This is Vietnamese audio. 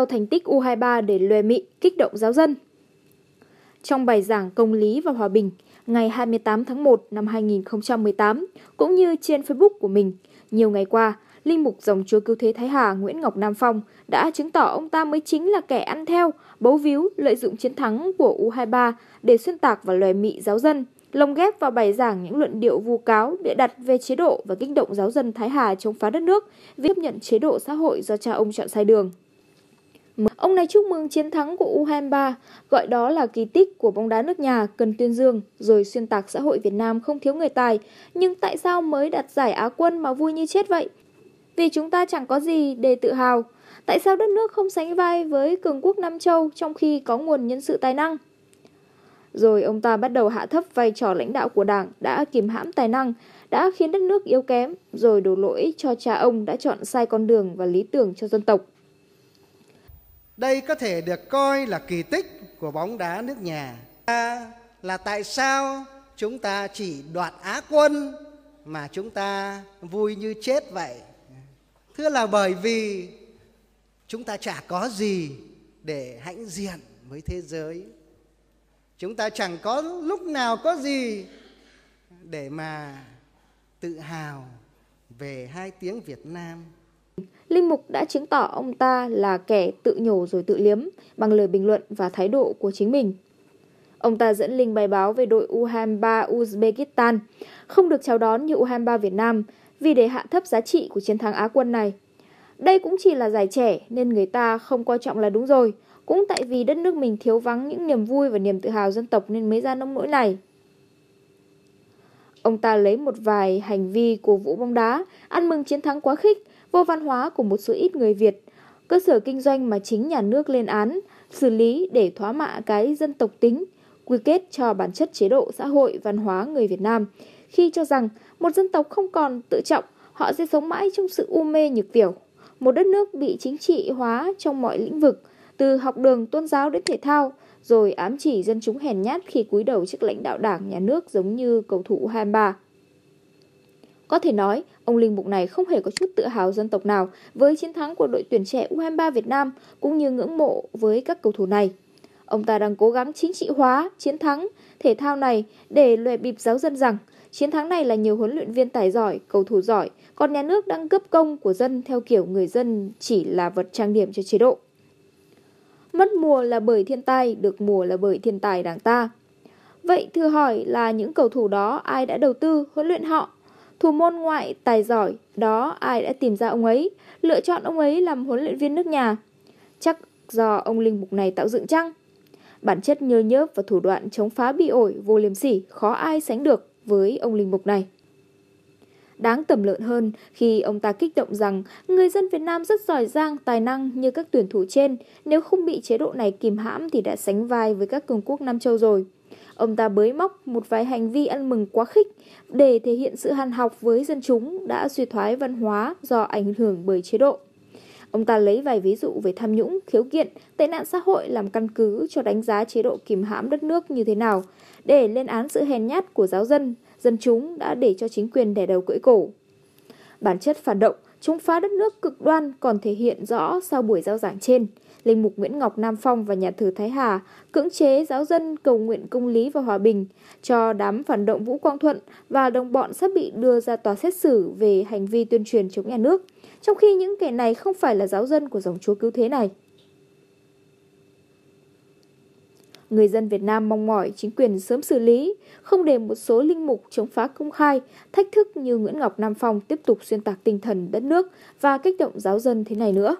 theo thành tích U23 để lòe mị, kích động giáo dân. Trong bài giảng Công lý và Hòa bình ngày 28 tháng 1 năm 2018, cũng như trên Facebook của mình, nhiều ngày qua, Linh mục dòng chúa cứu thế Thái Hà Nguyễn Ngọc Nam Phong đã chứng tỏ ông ta mới chính là kẻ ăn theo, bấu víu, lợi dụng chiến thắng của U23 để xuyên tạc và lòe mị giáo dân, lồng ghép vào bài giảng những luận điệu vu cáo, bịa đặt về chế độ và kích động giáo dân Thái Hà chống phá đất nước, vì tiếp nhận chế độ xã hội do cha ông chọn sai đường. Ông này chúc mừng chiến thắng của U23, gọi đó là kỳ tích của bóng đá nước nhà cần tuyên dương, rồi xuyên tạc xã hội Việt Nam không thiếu người tài. Nhưng tại sao mới đặt giải Á quân mà vui như chết vậy? Vì chúng ta chẳng có gì để tự hào. Tại sao đất nước không sánh vai với cường quốc Nam Châu trong khi có nguồn nhân sự tài năng? Rồi ông ta bắt đầu hạ thấp vai trò lãnh đạo của đảng đã kìm hãm tài năng, đã khiến đất nước yếu kém, rồi đổ lỗi cho cha ông đã chọn sai con đường và lý tưởng cho dân tộc. Đây có thể được coi là kỳ tích của bóng đá nước nhà. À, là tại sao chúng ta chỉ đoạt Á quân mà chúng ta vui như chết vậy? Thưa là bởi vì chúng ta chả có gì để hãnh diện với thế giới. Chúng ta chẳng có lúc nào có gì để mà tự hào về hai tiếng Việt Nam Linh Mục đã chứng tỏ ông ta là kẻ tự nhổ rồi tự liếm bằng lời bình luận và thái độ của chính mình. Ông ta dẫn Linh bài báo về đội U23 Uzbekistan, không được chào đón như U23 Việt Nam vì để hạ thấp giá trị của chiến thắng Á quân này. Đây cũng chỉ là giải trẻ nên người ta không coi trọng là đúng rồi, cũng tại vì đất nước mình thiếu vắng những niềm vui và niềm tự hào dân tộc nên mới ra nông nỗi này. Ông ta lấy một vài hành vi của vũ bóng đá, ăn mừng chiến thắng quá khích, vô văn hóa của một số ít người Việt, cơ sở kinh doanh mà chính nhà nước lên án, xử lý để thoá mạ cái dân tộc tính, quy kết cho bản chất chế độ xã hội văn hóa người Việt Nam, khi cho rằng một dân tộc không còn tự trọng, họ sẽ sống mãi trong sự u mê nhược tiểu. Một đất nước bị chính trị hóa trong mọi lĩnh vực, từ học đường, tôn giáo đến thể thao, rồi ám chỉ dân chúng hèn nhát khi cúi đầu trước lãnh đạo đảng, nhà nước giống như cầu thủ 23. Có thể nói, ông Linh Mục này không hề có chút tự hào dân tộc nào với chiến thắng của đội tuyển trẻ U23 Việt Nam cũng như ngưỡng mộ với các cầu thủ này. Ông ta đang cố gắng chính trị hóa chiến thắng thể thao này để lòe bịp giáo dân rằng chiến thắng này là nhiều huấn luyện viên tài giỏi, cầu thủ giỏi, còn nhà nước đang cấp công của dân theo kiểu người dân chỉ là vật trang điểm cho chế độ. Mất mùa là bởi thiên tai, được mùa là bởi thiên tài đảng ta. Vậy thưa hỏi là những cầu thủ đó ai đã đầu tư, huấn luyện họ, Thủ môn ngoại tài giỏi, đó ai đã tìm ra ông ấy, lựa chọn ông ấy làm huấn luyện viên nước nhà. Chắc do ông linh mục này tạo dựng chăng? Bản chất nhơ nhớp và thủ đoạn chống phá bị ổi, vô liêm sỉ khó ai sánh được với ông linh mục này. Đáng tầm lợn hơn khi ông ta kích động rằng người dân Việt Nam rất giỏi giang, tài năng như các tuyển thủ trên, nếu không bị chế độ này kìm hãm thì đã sánh vai với các cường quốc Nam Châu rồi. Ông ta bới móc một vài hành vi ăn mừng quá khích để thể hiện sự hàn học với dân chúng đã suy thoái văn hóa do ảnh hưởng bởi chế độ. Ông ta lấy vài ví dụ về tham nhũng, khiếu kiện, tệ nạn xã hội làm căn cứ cho đánh giá chế độ kìm hãm đất nước như thế nào, để lên án sự hèn nhát của giáo dân, dân chúng đã để cho chính quyền đè đầu cưỡi cổ. Bản chất phản động chống phá đất nước cực đoan còn thể hiện rõ sau buổi giao giảng trên. Linh mục Nguyễn Ngọc Nam Phong và nhà thờ Thái Hà cưỡng chế giáo dân cầu nguyện công lý và hòa bình cho đám phản động Vũ Quang Thuận và đồng bọn sắp bị đưa ra tòa xét xử về hành vi tuyên truyền chống nhà nước, trong khi những kẻ này không phải là giáo dân của dòng chúa cứu thế này. Người dân Việt Nam mong mỏi chính quyền sớm xử lý, không để một số linh mục chống phá công khai, thách thức như Nguyễn Ngọc Nam Phong tiếp tục xuyên tạc tinh thần đất nước và kích động giáo dân thế này nữa.